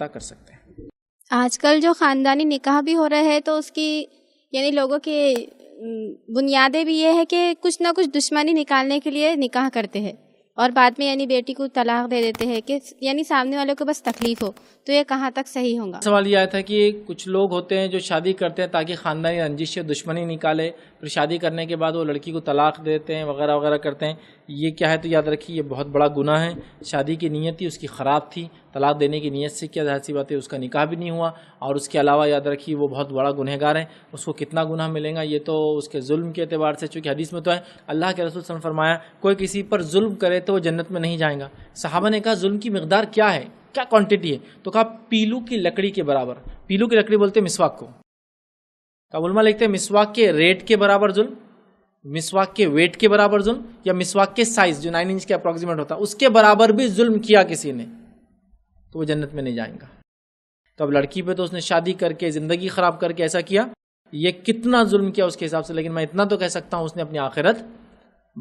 पता कर सकते हैं आजकल जो ख़ानदानी निकाह भी हो रहा है तो उसकी यानी लोगों की बुनियादें भी ये है कि कुछ ना कुछ दुश्मनी निकालने के लिए निकाह करते हैं और बाद में यानी बेटी को तलाक दे देते हैं कि यानी सामने वालों को बस तकलीफ हो तो ये कहाँ तक सही होगा सवाल ये आया था कि कुछ लोग होते हैं जो शादी करते हैं ताकि ख़ानदानी रंजिश से दुश्मनी निकाले फिर शादी करने के बाद वो लड़की को तलाक देते हैं वगैरह वगैरह करते हैं ये क्या है तो याद रखिए ये बहुत बड़ा गुना है शादी की नीयत थी उसकी ख़राब थी तलाक देने की नीयत से क्या जाहिर सी बात है उसका निकाह भी नहीं हुआ और उसके अलावा याद रखिए वो बहुत बड़ा गुनहगार है उसको कितना गुनाह मिलेगा ये तो उसके जुल्म के अतबार से चूँकि हदीस में तो है अल्लाह के रसूल सन फरमाया कोई किसी पर जुल्म करे तो वो जन्नत में नहीं जाएगा साहबा ने कहा जुल्म की मकदार क्या है क्या क्वान्टिटी है तो कहा पीलू की लकड़ी के बराबर पीलू की लकड़ी बोलते मिसवाक को कबुलमा लिखते हैं मिसवाक के रेट के बराबर जुल्म मिसवाक के वेट के बराबर जुल्म या मिसवाक के साइज जो नाइन इंच के अप्रॉक्सीमेट होता है उसके बराबर भी जुल्म किया किसी ने तो वो जन्नत में नहीं जाएगा तो अब लड़की पे तो उसने शादी करके ज़िंदगी ख़राब करके ऐसा किया ये कितना जुल्म किया उसके हिसाब से लेकिन मैं इतना तो कह सकता हूँ उसने अपनी आखिरत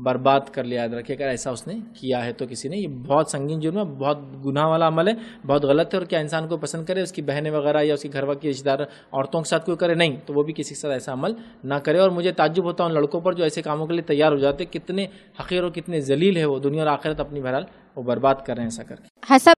बर्बाद कर लिया याद रखिए अगर ऐसा उसने किया है तो किसी ने ये बहुत संगीन जुर्म है बहुत गुनाह वाला अमल है बहुत गलत है और क्या इंसान को पसंद करे उसकी बहनें वगैरह या उसकी घर की रिश्तेदार औरतों के साथ कोई करे नहीं तो वो भी किसी के साथ ऐसा अमल ना करे और मुझे ताजुब होता है उन लड़कों पर जो ऐसे कामों के लिए तैयार हो जाते कितने हकीर और कितने जलील है वो दुनिया और आखिरत अपनी बहरहाल वो बर्बाद कर रहे हैं ऐसा करके